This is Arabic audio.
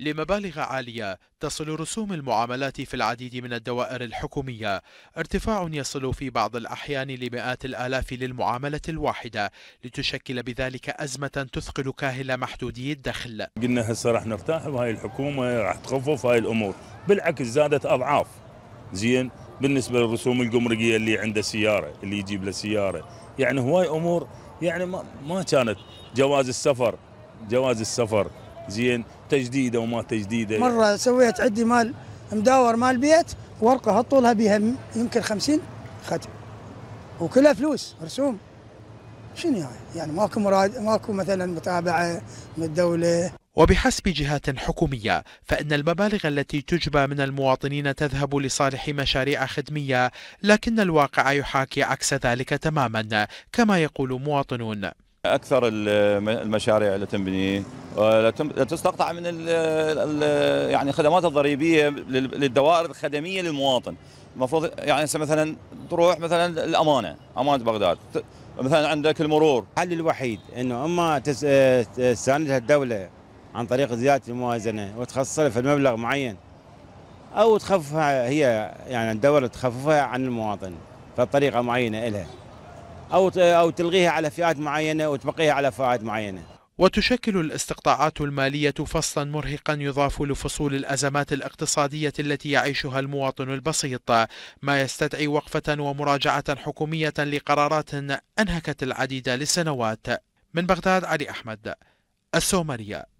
لمبالغ عالية تصل رسوم المعاملات في العديد من الدوائر الحكومية ارتفاع يصل في بعض الأحيان لمئات الآلاف للمعاملة الواحدة لتشكل بذلك أزمة تثقل كاهل محدودي الدخل قلنا هسه راح نرتاح بهاي الحكومة راح تخفف هاي الأمور بالعكس زادت أضعاف زين بالنسبة للرسوم الجمركية اللي عنده سيارة اللي يجيب له سيارة يعني هواي أمور يعني ما, ما كانت جواز السفر جواز السفر زين تجديده وما تجديده مره سويت عندي مال مداور مال بيت ورقه هالطولها بها يمكن 50 ختم وكلها فلوس رسوم شنو يعني؟ يعني ماكو مراد ماكو مثلا متابعه من الدوله وبحسب جهات حكومية فإن المبالغ التي تجبى من المواطنين تذهب لصالح مشاريع خدمية لكن الواقع يحاكي عكس ذلك تماما كما يقول مواطنون اكثر المشاريع اللي تنبني آه، تستقطع من الـ الـ يعني الخدمات الضريبيه للدوائر الخدميه للمواطن المفروض يعني هسه مثلا تروح مثلا الامانه امانه بغداد مثلا عندك المرور الحل الوحيد انه اما آه، تساندها الدوله عن طريق زياده الموازنه وتخصصها في المبلغ معين او تخففها هي يعني الدوله تخففها عن المواطن بطريقه معينه لها أو أو تلغيها على فئات معينة وتبقيها على فئات معينة وتشكل الاستقطاعات المالية فصلا مرهقا يضاف لفصول الأزمات الاقتصادية التي يعيشها المواطن البسيط ما يستدعي وقفة ومراجعة حكومية لقرارات أنهكت العديد للسنوات من بغداد علي أحمد السومرية